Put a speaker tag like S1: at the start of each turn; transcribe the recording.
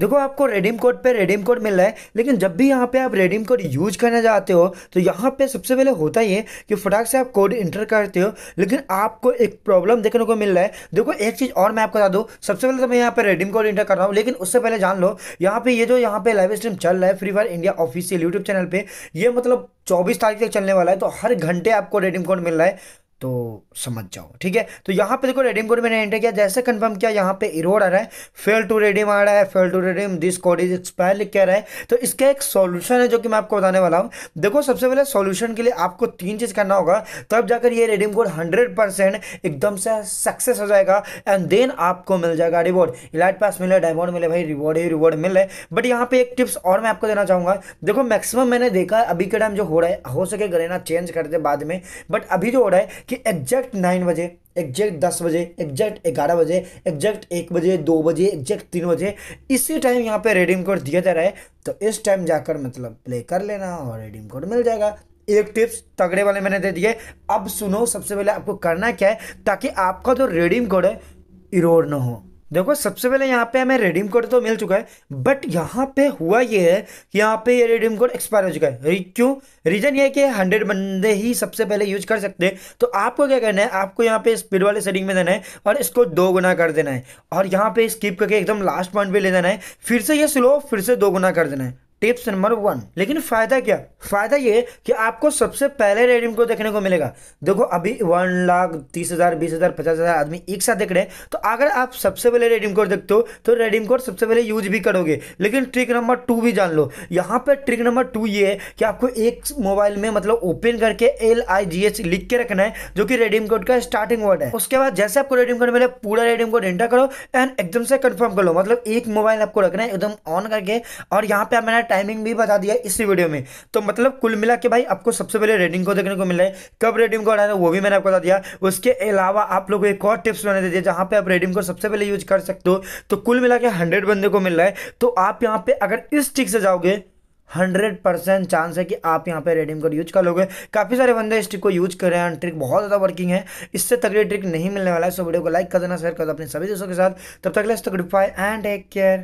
S1: देखो आपको redeem code पे रेडीम कोड मिल रहा है लेकिन जब भी यहाँ पे आप रेडीम कोड यूज करने जाते हो तो यहाँ पे सबसे पहले होता ही है कि फटाक से आप कोड इंटर करते हो लेकिन आपको एक प्रॉब्लम देखने को मिल रहा है देखो एक चीज़ और मैं आपको बता दूँ सबसे पहले तो मैं यहाँ पे रेडीम कोड इंटर कर रहा हूँ लेकिन उससे पहले जान लो यहाँ पे ये जो यहाँ पे लाइव स्ट्रीम चल रहा है Free Fire India official YouTube channel पर ये मतलब चौबीस तारीख तक चलने वाला है तो हर घंटे आपको रेडीम कोड मिल रहा है तो समझ जाओ ठीक है तो यहाँ पे देखो रेडीम कोड मैंने एंटर किया जैसे कंफर्म किया यहाँ पे इरोड आ रहा है फेल टू रेडीम आ रहा है fail to redeem this code is expire लिख के आ रहा है तो इसका एक सॉल्यूशन है जो कि मैं आपको बताने वाला हूँ देखो सबसे पहले सॉल्यूशन के लिए आपको तीन चीज़ करना होगा तब जाकर ये रेडीम कोड हंड्रेड एकदम से सक्सेस हो जाएगा एंड देन आपको मिल जाएगा रिवॉर्ड इलाइट पास मिले डायमंड मिले भाई रिवॉर्ड ही रिवॉर्ड मिले बट यहाँ पे एक टिप्स और मैं आपको देना चाहूँगा देखो मैक्सिमम मैंने देखा अभी के टाइम जो हो रहा है हो सके गरेना चेंज करते बाद में बट अभी जो हो रहा है कि एग्जैक्ट नाइन बजे एग्जैक्ट दस बजे एग्जैक्ट ग्यारह बजे एग्जैक्ट एक बजे दो बजे एग्जैक्ट तीन बजे इसी टाइम यहाँ पे रेडीम कोड दिया जा रहा है तो इस टाइम जाकर मतलब प्ले कर लेना और रेडीम कोड मिल जाएगा एक टिप्स तगड़े वाले मैंने दे दिए अब सुनो सबसे पहले आपको करना क्या है ताकि आपका जो रेडीम कोड है इरोड ना हो देखो सबसे पहले यहाँ पे हमें रिडीम कोड तो मिल चुका है बट यहाँ पे हुआ ये है कि यहाँ पे ये रिडीम कोड एक्सपायर हो चुका है क्यों रीज़न ये है कि हंड्रेड बंदे ही सबसे पहले यूज कर सकते हैं तो आपको क्या करना है आपको यहाँ पे स्पीड वाले सेटिंग में देना है और इसको दो गुना कर देना है और यहाँ पे स्किप करके एकदम लास्ट पॉइंट पर ले जाना है फिर से ये स्लो फिर से दो गुना कर देना है टिप्स नंबर वन लेकिन फायदा क्या फायदा ये कि आपको सबसे पहले रेडियम को देखने को मिलेगा देखो अभी वन लाख तीस हजार बीस हजार पचास हजार आदमी एक साथ देख रहे हैं तो अगर आप सबसे पहले रेडियम कोड देखते हो तो रेडियम कोड सबसे पहले यूज भी करोगे लेकिन ट्रिक नंबर टू भी जान लो यहाँ पर ट्रिक नंबर टू ये है कि आपको एक मोबाइल में मतलब ओपन करके एल आई जी एच लिख के रखना है जो कि रेडियम कोड का स्टार्टिंग वर्ड है उसके बाद जैसे आपको रेडियम कोड मिले पूरा रेडियम कोड एंटर करो एंड एकदम से कन्फर्म कर लो मतलब एक मोबाइल आपको रखना है एकदम ऑन करके और यहाँ पे मैंने टाइमिंग भी बता दिया इसी वीडियो में तो मतलब कुल मिला के भाई आपको सबसे पहले रेडिंग को देखने को मिल रहा है कब रेडिंग को हटाना वो भी मैंने आपको बता दिया उसके अलावा आप लोग को एक और टिप्स बना दे दिया जहाँ पे आप रेडिंग को सबसे पहले यूज कर सकते हो तो कुल मिला के हंड्रेड बंदे को मिल रहा है तो आप यहाँ पे अगर इस टिक से जाओगे 100% चांस है कि आप यहाँ पे रेडिंग कोड यूज कर लोगे काफ़ी सारे बंदे इस ट्रिक को यूज कर रहे हैं ट्रिक बहुत ज़्यादा वर्किंग है इससे तगड़ी ट्रिक नहीं मिलने वाला है सो वीडियो को लाइक कर देना शेयर कर दो अपने सभी दोस्तों के साथ तब तक लेट्स तक good bye and take care